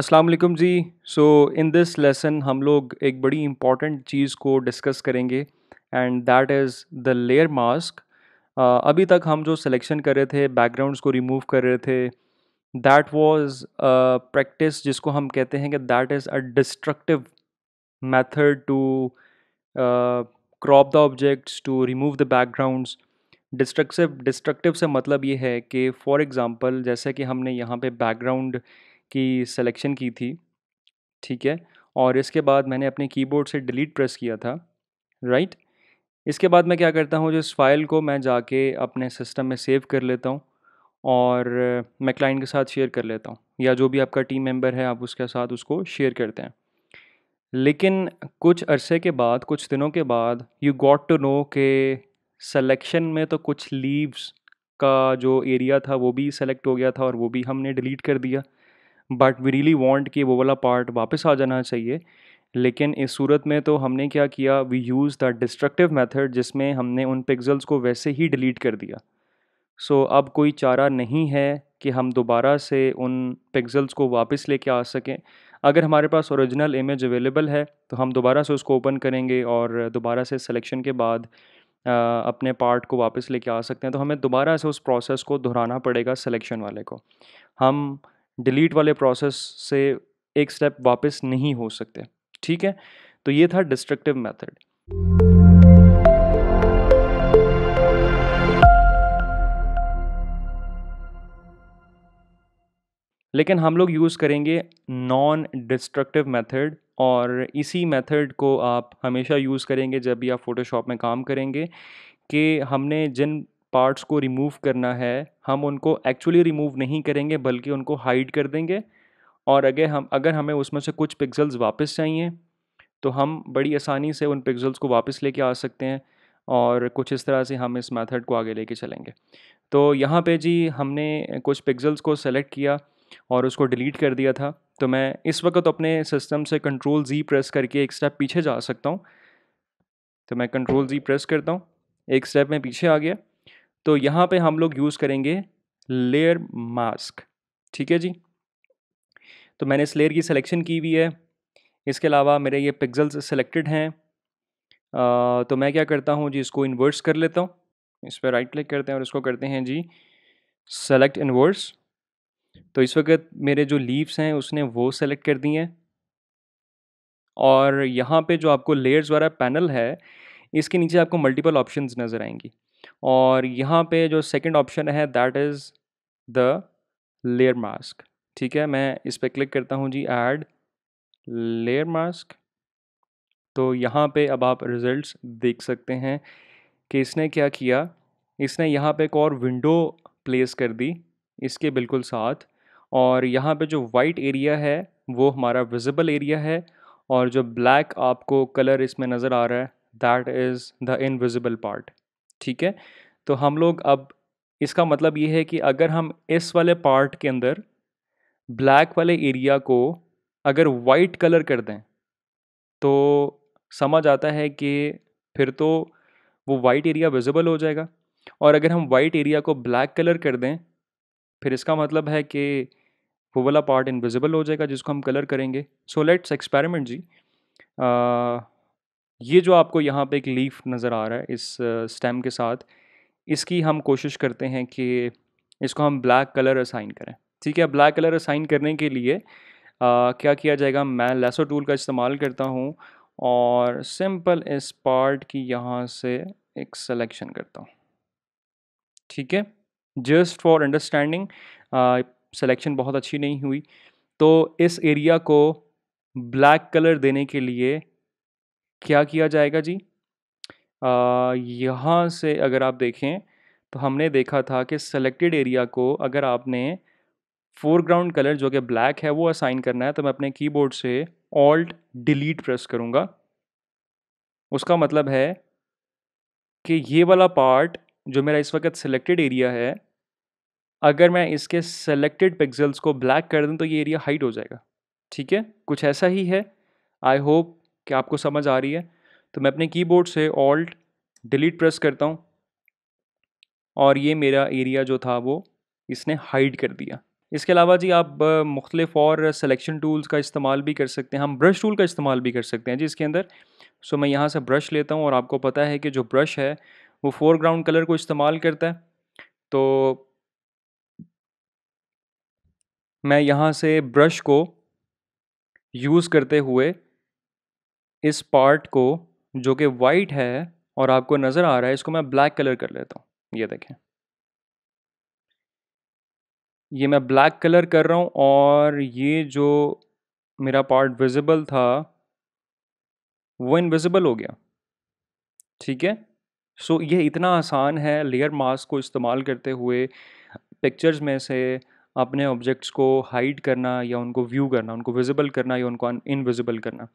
अस्सलाम वालेकुम जी सो in this lesson हम लोग एक बड़ी इम्पॉर्टेंट चीज़ को डिस्कस करेंगे and that is the layer mask अभी तक हम जो सिलेक्शन कर रहे थे बैकग्राउंड्स को रिमूव कर रहे थे दैट वाज प्रैक्टिस जिसको हम कहते हैं कि that is a destructive method to crop the objects to remove the backgrounds destructive destructive से मतलब ये है कि फॉर एग्ज़ाम्पल जैसे कि हमने यहाँ पे बैकग्राउंड की सिलेक्शन की थी ठीक है और इसके बाद मैंने अपने कीबोर्ड से डिलीट प्रेस किया था राइट इसके बाद मैं क्या करता हूँ जो इस फाइल को मैं जाके अपने सिस्टम में सेव कर लेता हूँ और मैं क्लाइंट के साथ शेयर कर लेता हूँ या जो भी आपका टीम मेंबर है आप उसके साथ उसको शेयर करते हैं लेकिन कुछ अरसे के बाद कुछ दिनों के बाद यू गॉट टू नो के सेलेक्शन में तो कुछ लीव्स का जो एरिया था वो भी सेलेक्ट हो गया था और वो भी हमने डिलीट कर दिया बट वी रियली वॉन्ट कि वो वाला पार्ट वापस आ जाना चाहिए लेकिन इस सूरत में तो हमने क्या किया we use the destructive method जिसमें हमने उन पिक्सल्स को वैसे ही डिलीट कर दिया सो so, अब कोई चारा नहीं है कि हम दोबारा से उन पिक्सल्स को वापस लेके आ सकें अगर हमारे पास ओरिजिनल इमेज अवेलेबल है तो हम दोबारा से उसको ओपन करेंगे और दोबारा से सिलेक्शन के बाद आ, अपने पार्ट को वापस लेके आ सकते हैं तो हमें दोबारा से उस प्रोसेस को दोहराना पड़ेगा सिलेक्शन वाले को हम डिलीट वाले प्रोसेस से एक स्टेप वापस नहीं हो सकते ठीक है तो ये था डिस्ट्रक्टिव मेथड लेकिन हम लोग यूज़ करेंगे नॉन डिस्ट्रक्टिव मेथड और इसी मेथड को आप हमेशा यूज़ करेंगे जब भी आप फोटोशॉप में काम करेंगे कि हमने जिन पार्ट्स को रिमूव करना है हम उनको एक्चुअली रिमूव नहीं करेंगे बल्कि उनको हाइड कर देंगे और अगर हम अगर हमें उसमें से कुछ पिक्सल्स वापस चाहिए तो हम बड़ी आसानी से उन पिक्सल्स को वापस लेके आ सकते हैं और कुछ इस तरह से हम इस मेथड को आगे लेके चलेंगे तो यहाँ पे जी हमने कुछ पिक्सल्स को सेलेक्ट किया और उसको डिलीट कर दिया था तो मैं इस वक्त अपने सिस्टम से कंट्रोल जी प्रेस करके एक स्टेप पीछे जा सकता हूँ तो मैं कंट्रोल जी प्रेस करता हूँ एक स्टेप में पीछे आ गया तो यहाँ पे हम लोग यूज़ करेंगे लेयर मास्क ठीक है जी तो मैंने इस लेयर की सिलेक्शन की हुई है इसके अलावा मेरे ये पिक्सल्स सेलेक्टेड हैं तो मैं क्या करता हूँ जी इसको इन्वर्स कर लेता हूँ इस पर राइट क्लिक करते हैं और इसको करते हैं जी सेलेक्ट इन्वर्स तो इस वक्त मेरे जो लीव्स हैं उसने वो सेलेक्ट कर दी हैं और यहाँ पे जो आपको लेयर्स वाला पैनल है इसके नीचे आपको मल्टीपल ऑप्शन नज़र आएंगी और यहाँ पे जो सेकेंड ऑप्शन है that is the layer mask ठीक है मैं इस पर क्लिक करता हूँ जी ऐड लेयर मास्क तो यहाँ पे अब आप रिज़ल्ट्स देख सकते हैं कि इसने क्या किया इसने यहाँ पे एक और विंडो प्लेस कर दी इसके बिल्कुल साथ और यहाँ पे जो वाइट एरिया है वो हमारा विजिबल एरिया है और जो ब्लैक आपको कलर इसमें नज़र आ रहा है that is the invisible part ठीक है तो हम लोग अब इसका मतलब ये है कि अगर हम इस वाले पार्ट के अंदर ब्लैक वाले एरिया को अगर वाइट कलर कर दें तो समझ आता है कि फिर तो वो वाइट एरिया विजिबल हो जाएगा और अगर हम वाइट एरिया को ब्लैक कलर कर दें फिर इसका मतलब है कि वो वाला पार्ट इनविजिबल हो जाएगा जिसको हम कलर करेंगे सो लेट्स एक्सपेरिमेंट जी ये जो आपको यहाँ पे एक लीफ नज़र आ रहा है इस स्टेम के साथ इसकी हम कोशिश करते हैं कि इसको हम ब्लैक कलर असाइन करें ठीक है ब्लैक कलर असाइन करने के लिए आ, क्या किया जाएगा मैं लेसो टूल का इस्तेमाल करता हूँ और सिंपल इस पार्ट की यहाँ से एक सिलेक्शन करता हूँ ठीक है जस्ट फॉर अंडरस्टैंडिंग सिलेक्शन बहुत अच्छी नहीं हुई तो इस एरिया को ब्लैक कलर देने के लिए क्या किया जाएगा जी यहाँ से अगर आप देखें तो हमने देखा था कि सेलेक्टेड एरिया को अगर आपने फोरग्राउंड कलर जो कि ब्लैक है वो असाइन करना है तो मैं अपने कीबोर्ड से ऑल्ट डिलीट प्रेस करूँगा उसका मतलब है कि ये वाला पार्ट जो मेरा इस वक्त सेलेक्टेड एरिया है अगर मैं इसके सेलेक्टेड पिक्सल्स को ब्लैक कर दूं तो ये एरिया हाइट हो जाएगा ठीक है कुछ ऐसा ही है आई होप क्या आपको समझ आ रही है तो मैं अपने कीबोर्ड से ऑल्ट डिलीट प्रेस करता हूँ और ये मेरा एरिया जो था वो इसने हाइड कर दिया इसके अलावा जी आप मुख्तलिफ और सिलेक्शन टूल्स का इस्तेमाल भी कर सकते हैं हम ब्रश टूल का इस्तेमाल भी कर सकते हैं जी इसके अंदर सो मैं यहाँ से ब्रश लेता हूँ और आपको पता है कि जो ब्रश है वो फोरग्राउंड कलर को इस्तेमाल करता है तो मैं यहाँ से ब्रश को यूज़ करते हुए इस पार्ट को जो कि वाइट है और आपको नज़र आ रहा है इसको मैं ब्लैक कलर कर लेता हूँ ये देखें ये मैं ब्लैक कलर कर रहा हूँ और ये जो मेरा पार्ट विजिबल था वो इनविजिबल हो गया ठीक है सो ये इतना आसान है लेयर मास्क को इस्तेमाल करते हुए पिक्चर्स में से अपने ऑब्जेक्ट्स को हाइड करना या उनको व्यू करना उनको विजिबल करना या उनको इनविजिबल करना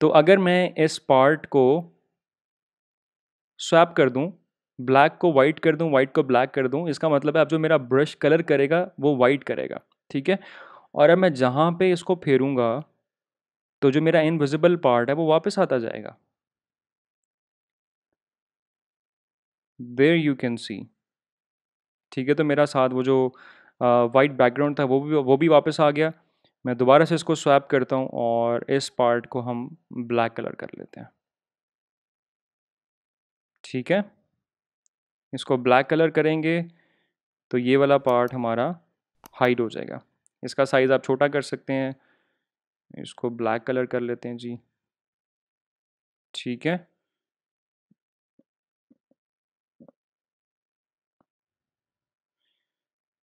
तो अगर मैं इस पार्ट को स्वैप कर दूं ब्लैक को वाइट कर दूं वाइट को ब्लैक कर दूं इसका मतलब है अब जो मेरा ब्रश कलर करेगा वो वाइट करेगा ठीक है और अब मैं जहाँ पे इसको फेरूँगा तो जो मेरा इनविजिबल पार्ट है वो वापस आता जाएगा देर यू कैन सी ठीक है तो मेरा साथ वो जो वाइट बैकग्राउंड था वो भी वो भी वापस आ गया मैं दोबारा से इसको स्वैप करता हूँ और इस पार्ट को हम ब्लैक कलर कर लेते हैं ठीक है इसको ब्लैक कलर करेंगे तो ये वाला पार्ट हमारा हाइड हो जाएगा इसका साइज़ आप छोटा कर सकते हैं इसको ब्लैक कलर कर लेते हैं जी ठीक है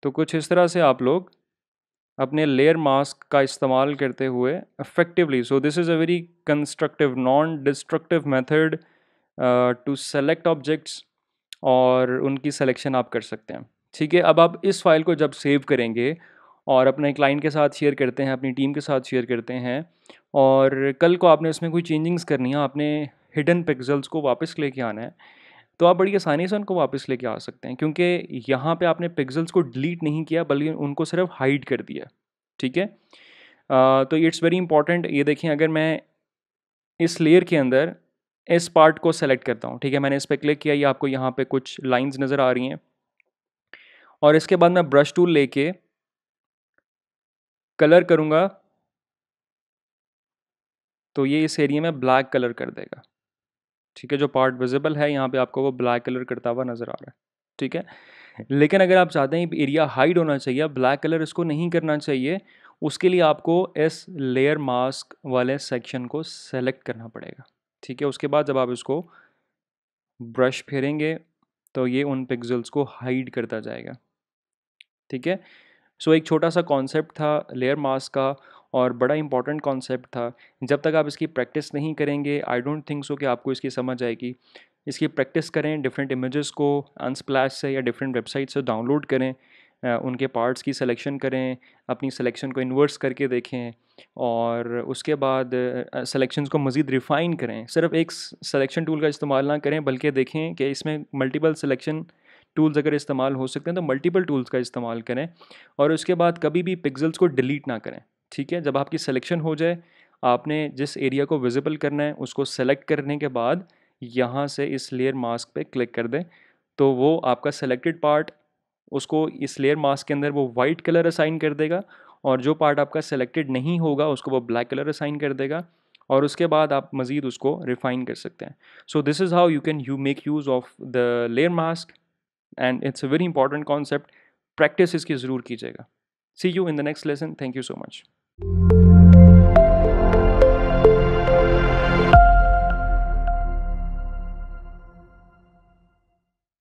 तो कुछ इस तरह से आप लोग अपने लेयर मास्क का इस्तेमाल करते हुए effectively so this is a very constructive non destructive method to select objects और उनकी सिलेक्शन आप कर सकते हैं ठीक है अब आप इस फाइल को जब सेव करेंगे और अपने क्लाइंट के साथ शेयर करते हैं अपनी टीम के साथ शेयर करते हैं और कल को आपने उसमें कोई चेंजिंग्स करनी है आपने हिडन पिक्सल्स को वापस लेके आना है तो आप बड़ी आसानी से उनको वापस लेके आ सकते हैं क्योंकि यहाँ पे आपने पिक्सल्स को डिलीट नहीं किया बल्कि उनको सिर्फ हाइड कर दिया ठीक है तो इट्स वेरी इंपॉर्टेंट ये देखें अगर मैं इस लेयर के अंदर इस पार्ट को सेलेक्ट करता हूँ ठीक है मैंने इस पर क्लिक किया ये आपको यहाँ पर कुछ लाइन्स नज़र आ रही हैं और इसके बाद मैं ब्रश टूल लेके कलर करूँगा तो ये इस एरिया में ब्लैक कलर कर देगा ठीक है जो पार्ट विजिबल है यहाँ पे आपको वो ब्लैक कलर करता हुआ नज़र आ रहा है ठीक है हम्म। लेकिन अगर आप चाहते हैं एरिया हाइड होना चाहिए ब्लैक कलर इसको नहीं करना चाहिए उसके लिए आपको इस लेयर मास्क वाले सेक्शन को सेलेक्ट करना पड़ेगा ठीक है उसके बाद जब आप इसको ब्रश फेरेंगे तो ये उन पिक्सल्स को हाइड करता जाएगा ठीक है सो एक छोटा सा कॉन्सेप्ट था लेयर मास्क का और बड़ा इंपॉर्टेंट कॉन्सेप्ट था जब तक आप इसकी प्रैक्टिस नहीं करेंगे आई डोंट थिंक सो कि आपको इसकी समझ आएगी इसकी प्रैक्टिस करें डिफरेंट इमेजेस को अनस्प्लैश से या डिफरेंट वेबसाइट से डाउनलोड करें उनके पार्ट्स की सिलेक्शन करें अपनी सिलेक्शन को इन्वर्स करके देखें और उसके बाद सिलेक्शन को मज़ीद रिफ़ाइन करें सिर्फ एक सिलेक्शन टूल का इस्तेमाल ना करें बल्कि देखें कि इसमें मल्टीपल सिलेक्शन टूल्स अगर इस्तेमाल हो सकते हैं तो मल्टीपल टूल्स का इस्तेमाल करें और उसके बाद कभी भी पिक्सल्स को डिलीट ना करें ठीक है जब आपकी सिलेक्शन हो जाए आपने जिस एरिया को विजिबल करना है उसको सेलेक्ट करने के बाद यहाँ से इस लेयर मास्क पे क्लिक कर दें तो वो आपका सेलेक्टेड पार्ट उसको इस लेयर मास्क के अंदर वो वाइट कलर असाइन कर देगा और जो पार्ट आपका सेलेक्टेड नहीं होगा उसको वो ब्लैक कलर असाइन कर देगा और उसके बाद आप मज़ीद उसको रिफ़ाइन कर सकते हैं so this is how you can you make use of the layer mask and it's a very important concept practice इसकी ज़रूर कीजिएगा see you in the next lesson thank you so much